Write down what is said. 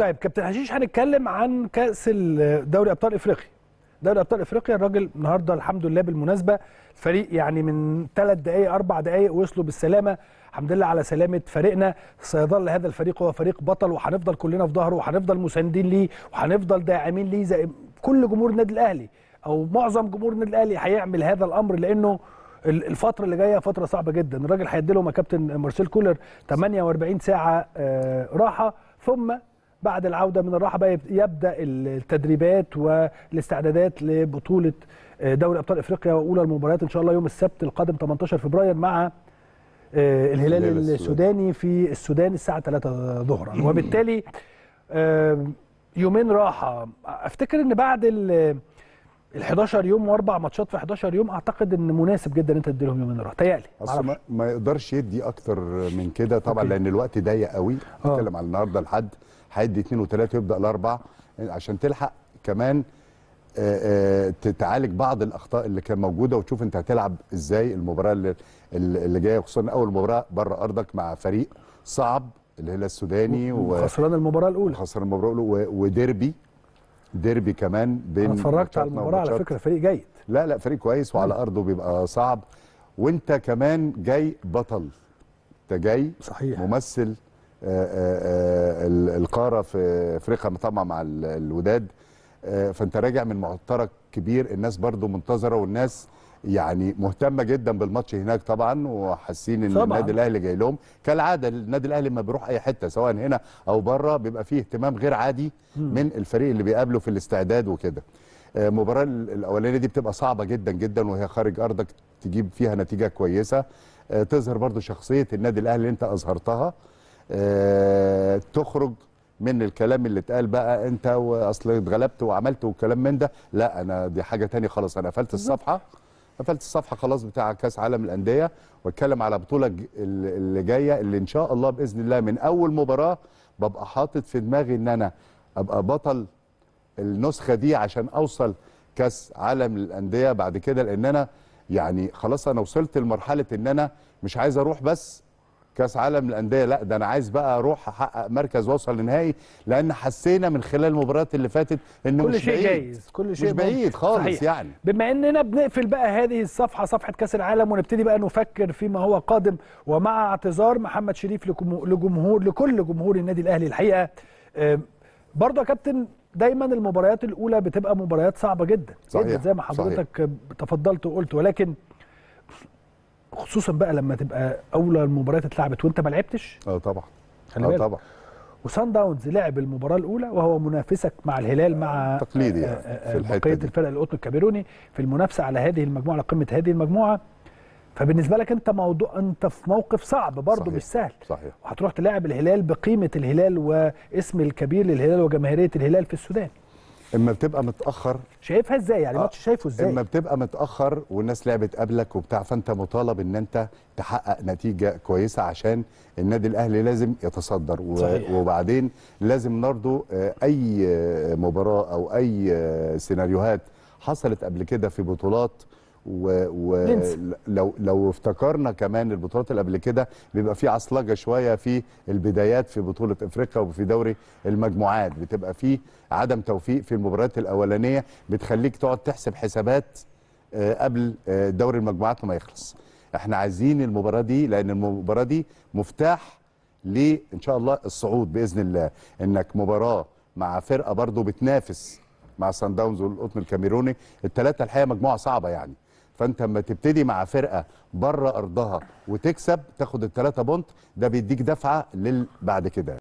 طيب كابتن حشيش هنتكلم عن كاس دوري ابطال افريقيا دوري ابطال افريقيا الراجل النهارده الحمد لله بالمناسبه فريق يعني من ثلاث دقائق اربع دقائق وصلوا بالسلامه الحمد لله على سلامه فريقنا سيظل هذا الفريق هو فريق بطل وهنفضل كلنا في ظهره وهنفضل مساندين ليه وهنفضل داعمين ليه زي كل جمهور النادي الاهلي او معظم جمهور النادي الاهلي هيعمل هذا الامر لانه الفتره اللي جايه فتره صعبه جدا الراجل هيدي لهم كابتن مارسيل كولر 48 ساعه آه، راحه ثم بعد العودة من الراحة بقى يبدأ التدريبات والاستعدادات لبطولة آه، دوري أبطال إفريقيا وأولى المباريات إن شاء الله يوم السبت القادم 18 فبراير مع آه، الهلال السوداني في السودان الساعة 3 ظهرا وبالتالي آه، يومين راحة أفتكر أن بعد ال 11 يوم واربع ماتشات في 11 يوم اعتقد ان مناسب جدا انت تديلهم يومين راحه تهيألي اصل ما يقدرش يدي اكتر من كده طبعا أوكي. لان الوقت ضيق قوي بنتكلم على النهارده لحد هيدي اثنين وثلاثه ويبدا الاربع عشان تلحق كمان آه، آه، تعالج بعض الاخطاء اللي كان موجوده وتشوف انت هتلعب ازاي المباراه اللي, اللي جايه خصوصا اول مباراه بره ارضك مع فريق صعب الهلال السوداني وخسران المباراه الاولى خسران المباراه الاولى وديربي ديربي كمان بين انا اتفرجت على المباراه على فكره فريق جيد لا لا فريق كويس وعلى ارضه بيبقى صعب وانت كمان جاي بطل انت جاي صحيح ممثل آه، آه، آه، القاره في افريقيا طبعا مع الوداد فانت راجع من معترك كبير الناس برضو منتظره والناس يعني مهتمه جدا بالماتش هناك طبعا وحاسين ان النادي الاهلي جاي لهم كالعاده النادي الاهلي ما بيروح اي حته سواء هنا او بره بيبقى فيه اهتمام غير عادي من الفريق اللي بيقابله في الاستعداد وكده المباراه الاولانيه دي بتبقى صعبه جدا جدا وهي خارج ارضك تجيب فيها نتيجه كويسه تظهر برضو شخصيه النادي الاهلي اللي انت اظهرتها آه، تخرج من الكلام اللي اتقال بقى انت اصل اتغلبت وعملت والكلام من ده لا انا دي حاجه تانية خلاص انا قفلت الصفحه قفلت الصفحه خلاص بتاع كاس عالم الانديه واتكلم على بطوله اللي جايه اللي ان شاء الله باذن الله من اول مباراه ببقى حاطط في دماغي ان انا ابقى بطل النسخه دي عشان اوصل كاس عالم الانديه بعد كده لان انا يعني خلاص انا وصلت لمرحله ان انا مش عايز اروح بس كاس عالم للانديه لا ده انا عايز بقى اروح احقق مركز واوصل لنهائي لان حسينا من خلال المباريات اللي فاتت انه كل مش شيء بعيد جايز كل شيء مش بعيد خالص صحيح. يعني بما اننا بنقفل بقى هذه الصفحه صفحه كاس العالم ونبتدي بقى نفكر فيما هو قادم ومع اعتذار محمد شريف لجمهور لكل جمهور النادي الاهلي الحقيقه برضه يا كابتن دايما المباريات الاولى بتبقى مباريات صعبه جدا صحيح. جدا زي ما حضرتك صحيح. تفضلت وقلت ولكن خصوصا بقى لما تبقى اولى المباريات اتلعبت وانت ما لعبتش اه طبعا اه طبعا وسان داونز لعب المباراه الاولى وهو منافسك مع الهلال مع آه، تقليدي يعني آه، آه، في بقيه الفرق القطن الكاميروني في المنافسه على هذه المجموعه على قمه هذه المجموعه فبالنسبه لك انت موضوع انت في موقف صعب برضه مش سهل صحيح وهتروح تلاعب الهلال بقيمه الهلال واسم الكبير للهلال وجماهيريه الهلال في السودان اما بتبقى متاخر شايفها ازاي يعني الماتش آه. شايفه ازاي اما بتبقى متاخر والناس لعبت قبلك وبتاع فانت مطالب ان انت تحقق نتيجه كويسه عشان النادي الاهلي لازم يتصدر و... صحيح. وبعدين لازم نرضو آه، اي آه، مباراه او اي سيناريوهات حصلت قبل كده في بطولات ولو لو افتكرنا كمان البطولات اللي قبل كده بيبقى في عصلجه شويه في البدايات في بطوله افريقيا وفي دوري المجموعات بتبقى في عدم توفيق في المباريات الاولانيه بتخليك تقعد تحسب حسابات آه، قبل آه، دوري المجموعات ما يخلص احنا عايزين المباراه دي لان المباراه دي مفتاح لان شاء الله الصعود باذن الله انك مباراه مع فرقه برضو بتنافس مع سان داونز والقطن الكاميروني الثلاثه الحقيقه مجموعه صعبه يعني فانت لما تبتدي مع فرقه بره ارضها وتكسب تاخد الثلاثه بونت ده بيديك دفعه للبعد كده